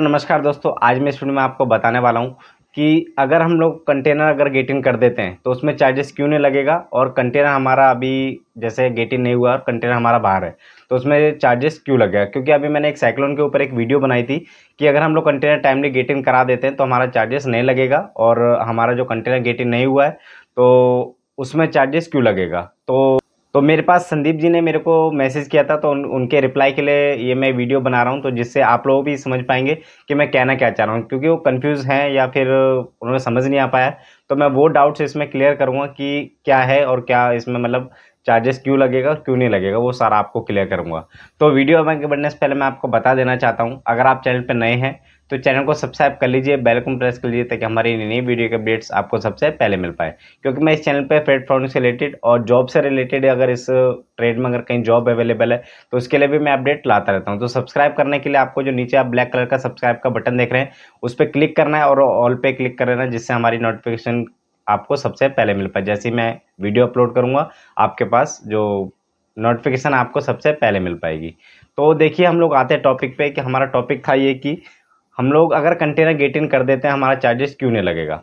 नमस्कार दोस्तों आज मैं इस वीडियो में आपको बताने वाला हूँ कि अगर हम लोग कंटेनर अगर गेट इन कर देते हैं तो उसमें चार्जेस क्यों नहीं लगेगा और कंटेनर हमारा अभी जैसे गेट इन नहीं हुआ और कंटेनर हमारा बाहर है तो उसमें चार्जेस क्यों लगेगा क्योंकि अभी मैंने एक साइक्लोन के ऊपर एक वीडियो बनाई थी कि अगर हम लोग कंटेनर टाइमली गेट इन करा देते हैं तो हमारा चार्जेस नहीं लगेगा और हमारा जो कंटेनर गेट इन नहीं हुआ है तो उसमें चार्जेस क्यों लगेगा तो तो मेरे पास संदीप जी ने मेरे को मैसेज किया था तो उन, उनके रिप्लाई के लिए ये मैं वीडियो बना रहा हूँ तो जिससे आप लोग भी समझ पाएंगे कि मैं कहना क्या चाह रहा हूँ क्योंकि वो कंफ्यूज हैं या फिर उन्होंने समझ नहीं आ पाया तो मैं वो डाउट्स इसमें क्लियर करूँगा कि क्या है और क्या इसमें मतलब चार्जेस क्यों लगेगा क्यों नहीं लगेगा वो सारा आपको क्लियर करूँगा तो वीडियो बनने बढ़ने से पहले मैं आपको बता देना चाहता हूँ अगर आप चैनल पर नए हैं तो चैनल को सब्सक्राइब कर लीजिए बेल को प्रेस कर लीजिए ताकि हमारी नई नई वीडियो के अपडेट्स आपको सबसे पहले मिल पाए क्योंकि मैं इस चैनल पे प्लेटफॉर्म से रिलेटेड और जॉब से रिलेटेड अगर इस ट्रेड में अगर कहीं जॉब अवेलेबल है तो उसके लिए भी मैं अपडेट लाता रहता हूँ तो सब्सक्राइब करने के लिए आपको जो नीचे आप ब्लैक कलर का सब्सक्राइब का बटन देख रहे हैं उस पर क्लिक करना है और ऑल पे क्लिक कर लेना जिससे हमारी नोटिफिकेशन आपको सबसे पहले मिल पाए जैसे मैं वीडियो अपलोड करूँगा आपके पास जो नोटिफिकेशन आपको सबसे पहले मिल पाएगी तो देखिए हम लोग आते हैं टॉपिक पे कि हमारा टॉपिक था ये कि हम लोग अगर कंटेनर गेट इन कर देते हैं हमारा चार्जेस क्यों नहीं लगेगा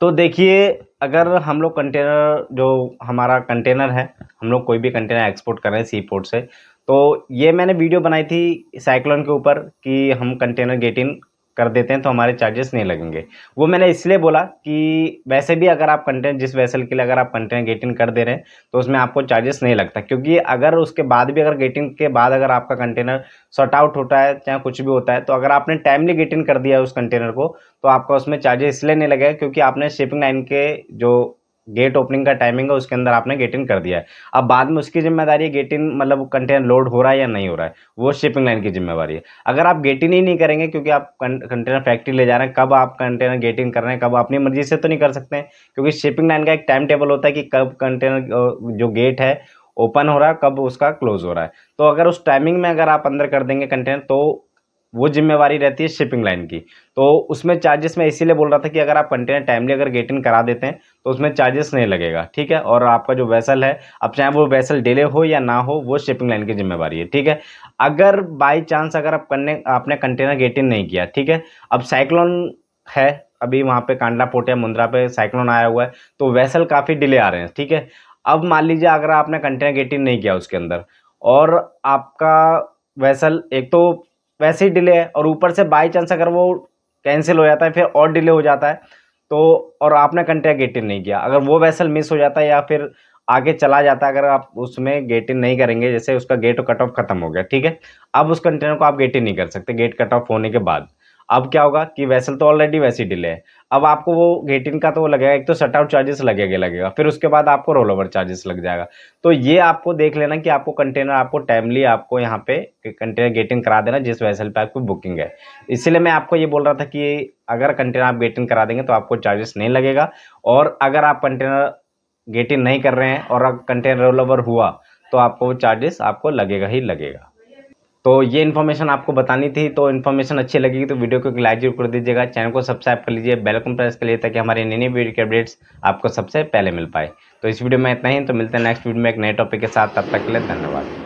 तो देखिए अगर हम लोग कंटेनर जो हमारा कंटेनर है हम लोग कोई भी कंटेनर एक्सपोर्ट कर रहे हैं सी पोर्ट से तो ये मैंने वीडियो बनाई थी साइक्लोन के ऊपर कि हम कंटेनर गेट इन कर देते हैं तो हमारे चार्जेस नहीं लगेंगे वो मैंने इसलिए बोला कि वैसे भी अगर आप कंटेंट जिस वैसल के लिए अगर आप कंटेंट गेटिंग कर दे रहे हैं तो उसमें आपको चार्जेस नहीं लगता क्योंकि अगर उसके बाद भी अगर गेटिंग के बाद अगर आपका कंटेनर शॉर्ट आउट होता है चाहे कुछ भी होता है तो अगर आपने टाइमली गेटिंग कर दिया उस कंटेनर को तो आपका उसमें चार्जेस इसलिए नहीं लगेगा क्योंकि आपने शिपिंग लाइन के जो गेट ओपनिंग का टाइमिंग है उसके अंदर आपने गेट इन कर दिया है अब बाद में उसकी जिम्मेदारी है गेट इन मतलब कंटेनर लोड हो रहा है या नहीं हो रहा है वो शिपिंग लाइन की जिम्मेवारी है अगर आप गेट इन ही नहीं करेंगे क्योंकि आप कंटेनर फैक्ट्री ले जा रहे हैं कब आप कंटेनर गेट इन कर रहे हैं कब अपनी मर्जी से तो नहीं कर सकते क्योंकि शिपिंग लाइन का एक टाइम टेबल होता है कि कब कंटेनर जो गेट है ओपन हो रहा है कब उसका क्लोज हो रहा है तो अगर उस टाइमिंग में अगर आप अंदर कर देंगे कंटेनर तो वो जिम्मेवारी रहती है शिपिंग लाइन की तो उसमें चार्जेस मैं इसीलिए बोल रहा था कि अगर आप कंटेनर टाइमली अगर गेट इन करा देते हैं तो उसमें चार्जेस नहीं लगेगा ठीक है और आपका जो वैसल है अब चाहे वो वैसल डिले हो या ना हो वो शिपिंग लाइन की जिम्मेवारी है ठीक है अगर बाई चांस अगर आप करने आपने कंटेनर गेट इन नहीं किया ठीक है अब साइक्लोन है अभी वहाँ पर कांडला पोटिया मुंद्रा पे साइक्लोन आया हुआ है तो वैसल काफ़ी डिले आ रहे हैं ठीक है अब मान लीजिए अगर आपने कंटेनर गेट इन नहीं किया उसके अंदर और आपका वैसल एक तो वैसे ही डिले है और ऊपर से बाई चांस अगर वो कैंसिल हो जाता है फिर और डिले हो जाता है तो और आपने कंटेक्ट गेट इन नहीं किया अगर वो वैसल मिस हो जाता है या फिर आगे चला जाता है अगर आप उसमें गेट इन नहीं करेंगे जैसे उसका गेट कट ऑफ खत्म हो गया ठीक है अब उस कंटेनर को आप गेट इन नहीं कर सकते गेट कट ऑफ होने के बाद अब क्या होगा कि वैसल तो ऑलरेडी वैसे डिले है अब आपको वो गेट इन का तो वो लगेगा एक तो सट आउट चार्जेस लगेगा लगेगा फिर उसके बाद आपको रोल ओवर चार्जेस लग जाएगा तो ये आपको देख लेना कि आपको कंटेनर आपको टाइमली आपको यहाँ पे कंटेनर गेट इन करा देना जिस वैसल पे आपकी बुकिंग है इसीलिए मैं आपको ये बोल रहा था कि अगर कंटेनर आप गेट इन करा देंगे तो आपको चार्जेस नहीं लगेगा और अगर आप कंटेनर गेट इन नहीं कर रहे हैं और कंटेनर रोल ओवर हुआ तो आपको वो चार्जेस आपको लगेगा ही लगेगा तो ये इन्फॉर्मेशन आपको बतानी थी तो इन्फॉर्मेशन अच्छी लगेगी तो वीडियो को एक लाइक जरूर कर दीजिएगा चैनल को सब्सक्राइब कर लीजिए बेल को प्रेस कर लिए ताकि हमारे नई नई वीडियो के अपडेट्स आपको सबसे पहले मिल पाए तो इस वीडियो में इतना ही तो मिलते हैं नेक्स्ट वीडियो में एक नए टॉपिक के साथ तब तक के लिए धन्यवाद